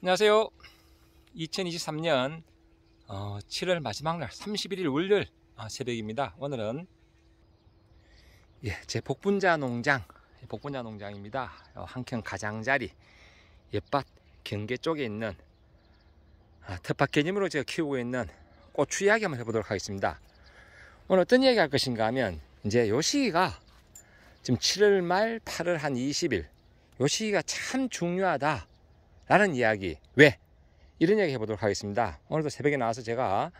안녕하세요. 2023년 7월 어, 마지막 날 31일 월요일 어, 새벽입니다. 오늘은 예, 제 복분자 농장 복분자 농장입니다. 어, 한켠 가장자리 옆밭 경계 쪽에 있는 텃밭 아, 개념으로 제가 키우고 있는 고추 이야기 한번 해보도록 하겠습니다. 오늘 어떤 이야기 할 것인가 하면 이제 요 시기가 지금 7월 말 8월 한 20일 요 시기가 참 중요하다 라는 이야기 왜 이런 이야기 해보도록 하겠습니다 오늘도 새벽에 나와서 제가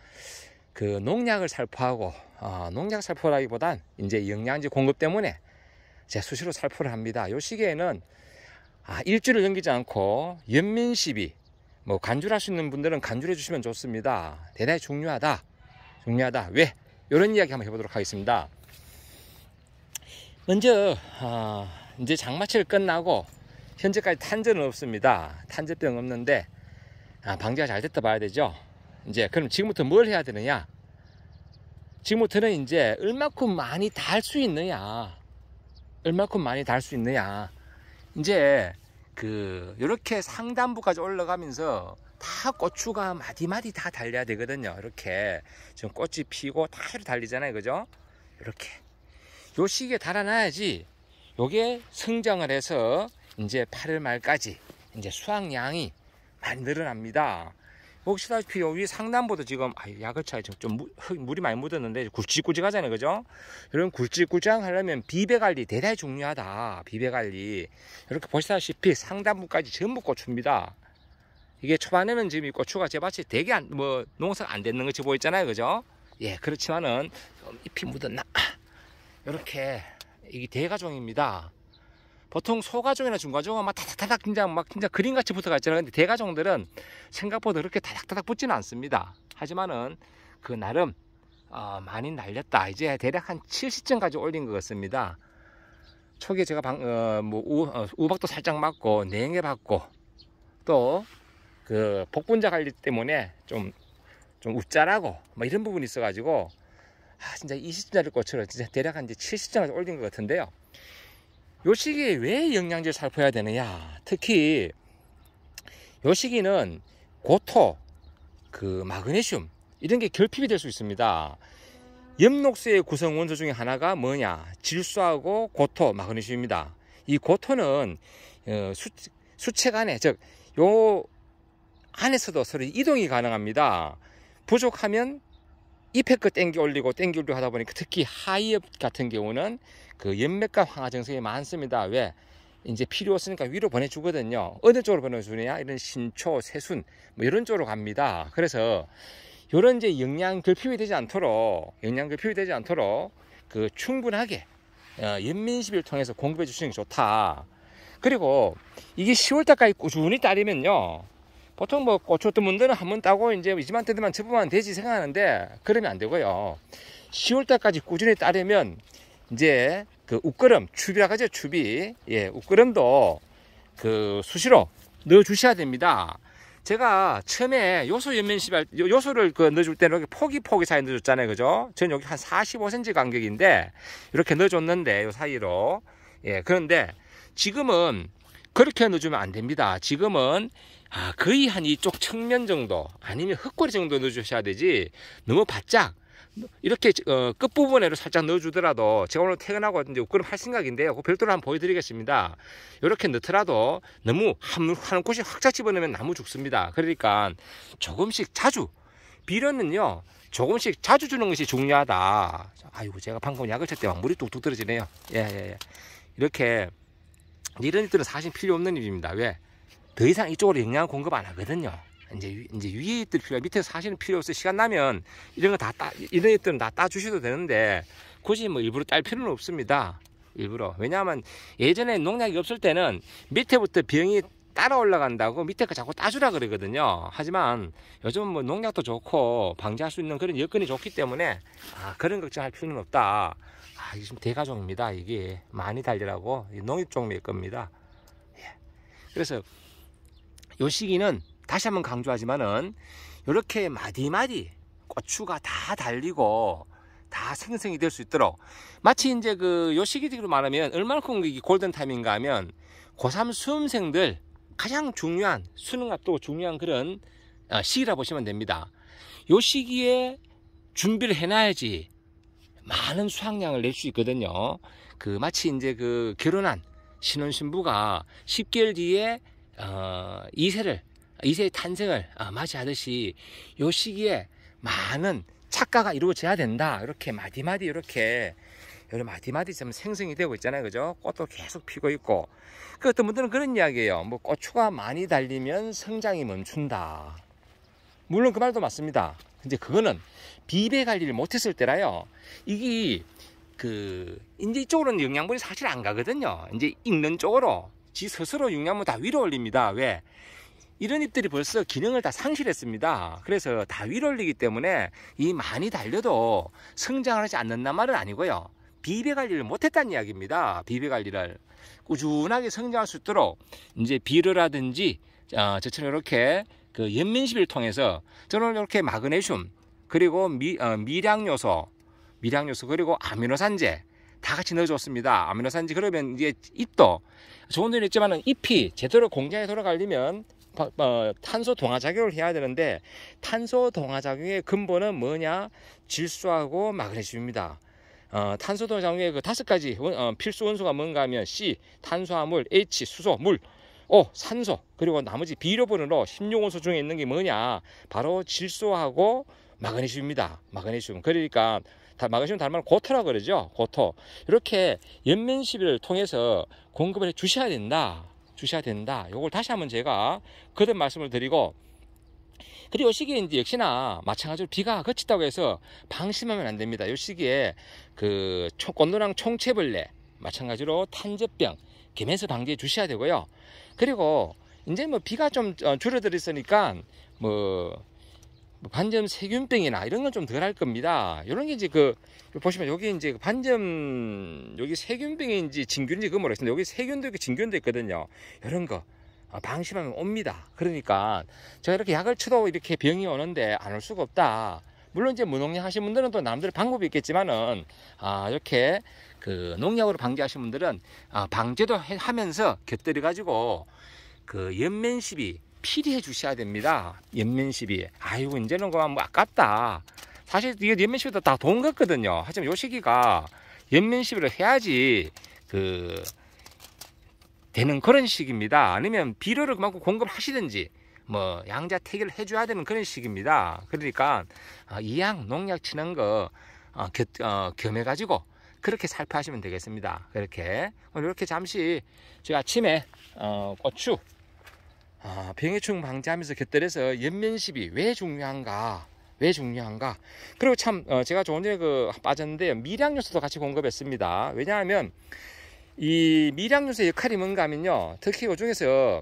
그 농약을 살포하고 어, 농약 살포라기보단 이제 영양제 공급 때문에 제 수시로 살포를 합니다 요 시기에는 아, 일주일을 넘기지 않고 연민 시비 뭐간주를 할 수 있는 분들은 간주해 를 주시면 좋습니다 대단히 중요하다 중요하다 왜 이런 이야기 한번 해보도록 하겠습니다 먼저 어, 이제 장마철 끝나고 현재까지 탄저는 없습니다. 탄저병 없는데 아, 방지가잘 됐다 봐야 되죠. 이제 그럼 지금부터 뭘 해야 되느냐? 지금부터는 이제 얼마큼 많이 달 수 있느냐? 얼마큼 많이 달 수 있느냐? 이제 그 이렇게 상단부까지 올라가면서 다 고추가 마디마디 다 달려야 되거든요. 이렇게 지금 꽃이 피고 다 달리잖아요. 그죠? 이렇게 요 시기에 달아놔야지 요게 성장을 해서 이제 8월 말까지 이제 수확량이 많이 늘어납니다. 혹시다시피 여기 상단보다 지금 아, 야구차에 지금 좀 물, 이 많이 묻었는데 굵직굵직하잖아요 그죠 이런 굵직굵직 하려면 비배 관리 대단히 중요하다 비배 관리 이렇게 보시다시피 상단부까지 전부 고추니다 이게 초반에는 지금 이 고추가 제밭이 되게 안, 뭐 농사가 안 됐는 것이 보이잖아요 그죠 예 그렇지만은 잎이 묻었나 이렇게 이게 대가종입니다 보통 소가종이나 중가종은 막 타닥타닥 긴장 막 진짜 그림같이 붙어가 있잖아요. 근데 대가종들은 생각보다 그렇게 타닥타닥 붙지는 않습니다. 하지만은 그 나름 어, 많이 날렸다. 이제 대략 한 70점까지 올린 것 같습니다. 초기에 제가 방, 어, 뭐 우, 어, 박도 살짝 맞고 냉해 받고 또그 복분자 관리 때문에 좀좀 좀 웃자라고 뭐 이런 부분이 있어가지고 아, 진짜 20점짜리 꽃으로 진짜 대략 한 이제 70점까지 올린 것 같은데요. 요 시기에 왜 영양제 를살펴야 되느냐? 특히 요 시기는 고토, 그 마그네슘 이런 게 결핍이 될 수 있습니다. 엽록소의 구성 원소 중에 하나가 뭐냐? 질소하고 고토, 마그네슘입니다. 이 고토는 어, 수, 수체 간에 즉 요 안에서도 서로 이동이 가능합니다. 부족하면 이펙껏 땡겨 올리고 땡겨 올리고 하다 보니까 특히 하이업 같은 경우는 그 연맥과 황화 증상이 많습니다. 왜? 이제 필요 없으니까 위로 보내주거든요. 어느 쪽으로 보내주느냐? 이런 신초, 새순, 뭐 이런 쪽으로 갑니다. 그래서 이런 이제 영양 결핍이 되지 않도록, 영양 결핍이 되지 않도록 그 충분하게 어, 연민십을 통해서 공급해 주시는 게 좋다. 그리고 이게 10월달까지 꾸준히 따르면요. 보통 뭐 고추 뜬 분들은 한 번 따고 이제 이지만 때만 접으면 되지 생각하는데 그러면 안 되고요. 10월 달까지 꾸준히 따려면 이제 그 웃거름 추비라고 하죠 추비 예 웃거름도 그 수시로 넣어 주셔야 됩니다 제가 처음에 요소 연면시발 요소를 그 넣어줄 때는 이렇게 포기 포기 사이 넣어줬잖아요 그죠 전 여기 한 45cm 간격인데 이렇게 넣어줬는데 요 사이로 예 그런데 지금은 그렇게 넣어주면 안 됩니다 지금은 아, 거의 한 이쪽 측면 정도 아니면 흙꼬리 정도 넣어주셔야 되지 너무 바짝 이렇게 어, 끝부분에로 살짝 넣어주더라도 제가 오늘 퇴근하고 이제 그럼 할 생각인데요. 그 별도로 한번 보여드리겠습니다. 이렇게 넣더라도 너무 한, 한 곳이 확짝 집어넣으면 나무 죽습니다. 그러니까 조금씩 자주 비료는요. 조금씩 자주 주는 것이 중요하다. 아이고 제가 방금 약을 쳤대 물이 뚝뚝 떨어지네요. 예예예. 예, 예. 이렇게 이런 일들은 사실 필요 없는 일입니다. 왜? 더 이상 이쪽으로 영양 공급 안 하거든요. 이제 이제 위에 있던 필요, 밑에 서 사실은 필요 없어요. 시간 나면 이런 거 다 따, 이런 것들은 다따 주셔도 되는데 굳이 뭐 일부러 딸 필요는 없습니다. 일부러 왜냐하면 예전에 농약이 없을 때는 밑에부터 병이 따라 올라간다고 밑에 거 자꾸 따주라 그러거든요. 하지만 요즘 은뭐 농약도 좋고 방지할 수 있는 그런 여건이 좋기 때문에 아, 그런 걱정할 필요는 없다. 아, 이게 지금 대가족입니다 이게 많이 달리라고 농입 종류일 겁니다. 예. 그래서 요 시기는 다시 한번 강조하지만은 이렇게 마디마디 고추가 다 달리고 다생생이될 수 있도록 마치 이제 그 요 시기적으로 말하면 얼마큼 골든 타임인가 하면 고3 수험생들 가장 중요한 수능 앞두고 중요한 그런 어, 시기라 보시면 됩니다. 요 시기에 준비를 해놔야지 많은 수확량을 낼 수 있거든요. 그 마치 이제 그 결혼한 신혼신부가 10개월 뒤에 어, 이세를이세의 탄생을 맞이하듯이 아, 요 시기에 많은 착가가 이루어져야 된다. 이렇게 마디마디 이렇게 여러 마디마디 좀 생성이 되고 있잖아요. 그죠? 꽃도 계속 피고 있고. 그 어떤 분들은 그런 이야기예요. 뭐 고추가 많이 달리면 성장이 멈춘다. 물론 그 말도 맞습니다. 근데 그거는 비배 관리를 못했을 때라요. 이게 그 이제 이쪽으로는 영양분이 사실 안 가거든요. 이제 익는 쪽으로 지 스스로 육나무 다 위로 올립니다. 왜? 이런 잎들이 벌써 기능을 다 상실했습니다. 그래서 다 위로 올리기 때문에 이 많이 달려도 성장하지 않는단 말은 아니고요. 비배 관리를 못했다는 이야기입니다. 비배 관리를 꾸준하게 성장할 수 있도록 이제 비료라든지 어, 저처럼 이렇게 그 연민십을 통해서 저는 이렇게 마그네슘 그리고 미, 어, 미량요소 미량요소 그리고 아미노산제 다 같이 넣어줬습니다. 아미노산지 그러면 이제 잎도 좋은 일이 있지만 잎이 제대로 공장에 돌아가려면 어, 탄소 동화 작용을 해야 되는데 탄소 동화 작용의 근본은 뭐냐 질소하고 마그네슘입니다. 어, 탄소 동화 작용의 그 다섯 가지 원, 어, 필수 원소가 뭔가 하면 C 탄수화물, H 수소, 물, O 산소 그리고 나머지 비료분으로 16원소 중에 있는 게 뭐냐 바로 질소하고 마그네슘입니다. 마그네슘 그러니까 마그네슘 달말 고토라 고 그러죠. 고토. 이렇게 연면시비를 통해서 공급을 해 주셔야 된다. 주셔야 된다. 요걸 다시 한번 제가 거듭 말씀을 드리고 그리고 요 시기에 이제 역시나 마찬가지로 비가 그쳤다고 해서 방심하면 안 됩니다. 요 시기에 그 꽃노랑 총체벌레 마찬가지로 탄저병 겸해서 방지해 주셔야 되고요. 그리고 이제 뭐 비가 좀 어, 줄어들었으니까 뭐뭐 반점 세균병이나 이런 건 좀 덜 할 겁니다. 이런 게 이제 그, 그 보시면 여기 이제 그 반점 여기 세균병인지 진균인지 그모르겠습니다 여기 세균도 있고 진균도 있거든요. 이런 거 아, 방심하면 옵니다. 그러니까 제가 이렇게 약을 쳐도 이렇게 병이 오는데 안 올 수가 없다. 물론 이제 무농약 하신 분들은 또 남들 의 방법이 있겠지만은 아 이렇게 그 농약으로 방지하신 분들은 아 방제도 하면서 곁들여 가지고 그 연면 시비 필히해 주셔야 됩니다. 연면시비. 아이고 이제는 그만 뭐 아깝다. 사실 이게 연면시비도 다돈 같거든요. 하지만 요 시기가 연면시비를 해야지 그 되는 그런 식입니다. 아니면 비료를 그만큼 공급하시든지 뭐 양자 태기를 해줘야 되는 그런 식입니다. 그러니까 어, 이양 농약 치는 거 어, 어, 겸해 가지고 그렇게 살펴하시면 되겠습니다. 그렇게 오늘 이렇게 잠시 제가 아침에 어, 고추 아, 병해충 방지하면서 곁들여서 연면십이 왜 중요한가? 왜 중요한가? 그리고 참 어, 제가 조금 전에 그 빠졌는데요. 미량 요소도 같이 공급했습니다. 왜냐하면 이 미량 요소의 역할이 뭔가 하면요. 특히 요 중에서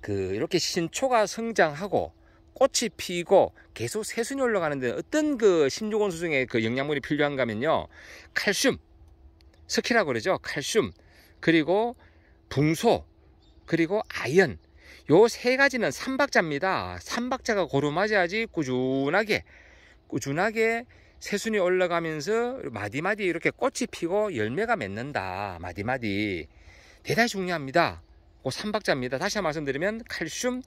그 이렇게 신초가 성장하고 꽃이 피고 계속 세순이 올라가는데 어떤 그 신조건수 중에 그영양물이 필요한가 하면요. 칼슘, 석키라고 그러죠. 칼슘, 그리고 붕소, 그리고 아연 요 세 가지는 삼박자입니다. 삼박자가 고루맞아야지 꾸준하게 꾸준하게 새순이 올라가면서 마디마디 이렇게 꽃이 피고 열매가 맺는다. 마디마디 대단히 중요합니다. 그 삼박자입니다. 다시 한번 말씀드리면 칼슘,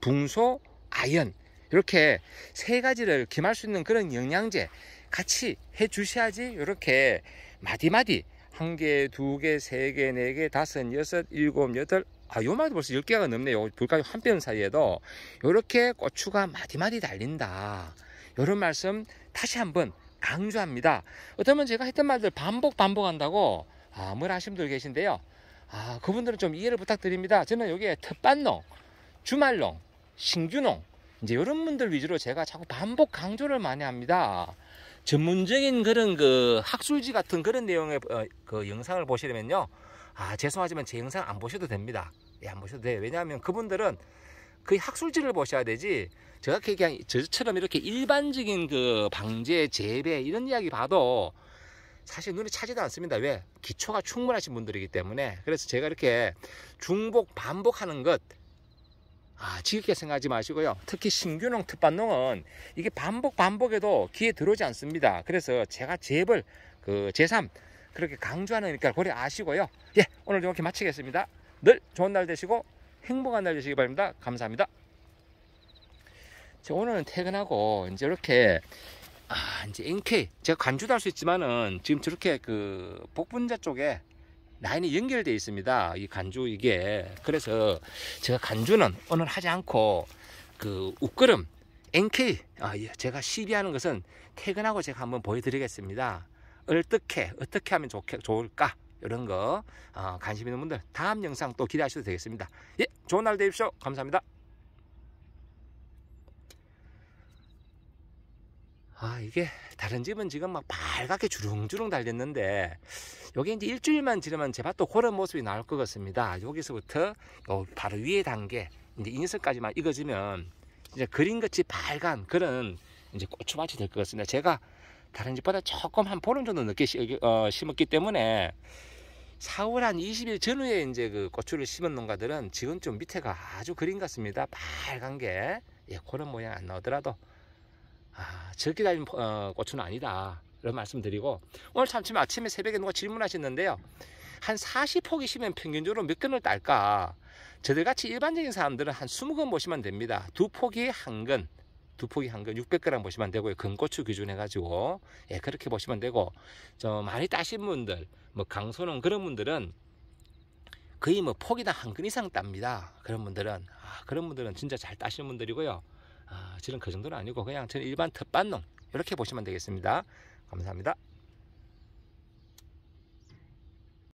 붕소, 아연 이렇게 세 가지를 기할수 있는 그런 영양제 같이 해 주셔야지 이렇게 마디마디 한 개, 두 개, 세 개, 네 개, 다섯, 여섯, 일곱, 여덟, 아, 요 말도 벌써 10개가 넘네요. 볼까요? 한빼 사이에도. 요렇게 고추가 마디마디 달린다. 요런 말씀 다시 한번 강조합니다. 어쩌면 제가 했던 말들 반복 반복한다고 아무나 하신 분들 계신데요. 아, 그분들은 좀 이해를 부탁드립니다. 저는 여기에 텃밭농, 주말농, 신규농, 이제 요런 분들 위주로 제가 자꾸 반복 강조를 많이 합니다. 전문적인 그런 그 학술지 같은 그런 내용의 어, 그 영상을 보시려면요. 아 죄송하지만 제 영상 안 보셔도 됩니다 예, 안 보셔도 돼요 왜냐하면 그분들은 그 학술지를 보셔야 되지 저렇게 그냥 저처럼 이렇게 일반적인 그 방제 재배 이런 이야기 봐도 사실 눈에 차지도 않습니다 왜 기초가 충분하신 분들이기 때문에 그래서 제가 이렇게 중복 반복하는 것 아, 지극히 생각하지 마시고요. 특히 신규농 특반농은 이게 반복 반복에도 귀에 들어오지 않습니다. 그래서 제가 재벌그 제3 그렇게 강조하니까 그러니까 고려 아시고요. 예, 오늘 이렇게 마치겠습니다. 늘 좋은 날 되시고 행복한 날 되시기 바랍니다. 감사합니다. 자, 오늘은 퇴근하고 이제 이렇게 아, 이제 NK 제가 간주도 할 수 있지만은 지금 저렇게 그 복분자 쪽에 라인이 연결되어 있습니다. 이 간주 이게 그래서 제가 간주는 오늘 하지 않고 그 웃걸음 NK 아, 예, 제가 시비하는 것은 퇴근하고 제가 한번 보여드리겠습니다. 어떻게 어떻게 하면 좋게, 좋을까 이런 거 어, 관심 있는 분들 다음 영상 또 기대하셔도 되겠습니다. 예, 좋은 날 되십시오. 감사합니다. 아 이게 다른 집은 지금 막 빨갛게 주렁주렁 달렸는데 여기 이제 일주일만 지르면 제발 또 그런 모습이 나올 것 같습니다. 여기서부터 요 바로 위에 단계 이제 인설까지만 익어지면 이제 그림같이 빨간 그런 이제 고추밭이 될 것 같습니다. 제가 다른 집보다 조금 한 보름 정도 늦게 시, 어, 심었기 때문에 4월 한 20일 전후에 이제 그 고추를 심은 농가들은 지금 좀 밑에가 아주 그린 같습니다. 빨간 게 예, 그런 모양 안 나오더라도 아, 적게 달린 어, 고추는 아니다. 이런 말씀드리고 오늘 참 지금 아침에 새벽에 누가 질문하셨는데요. 한 40포기 심면 평균적으로 몇 근을 딸까? 저들같이 일반적인 사람들은 한 20근 보시면 됩니다. 두포기한 근, 두 포기 한거 600g 보시면 되고요. 금고추 기준 해가지고 예 그렇게 보시면 되고 저 많이 따신 분들 뭐 강소농 그런 분들은 거의 뭐 포기당 한근 이상 땁니다. 그런 분들은 아, 그런 분들은 진짜 잘따신 분들이고요. 아, 저는 그 정도는 아니고 그냥 저는 일반 텃밭농 이렇게 보시면 되겠습니다. 감사합니다.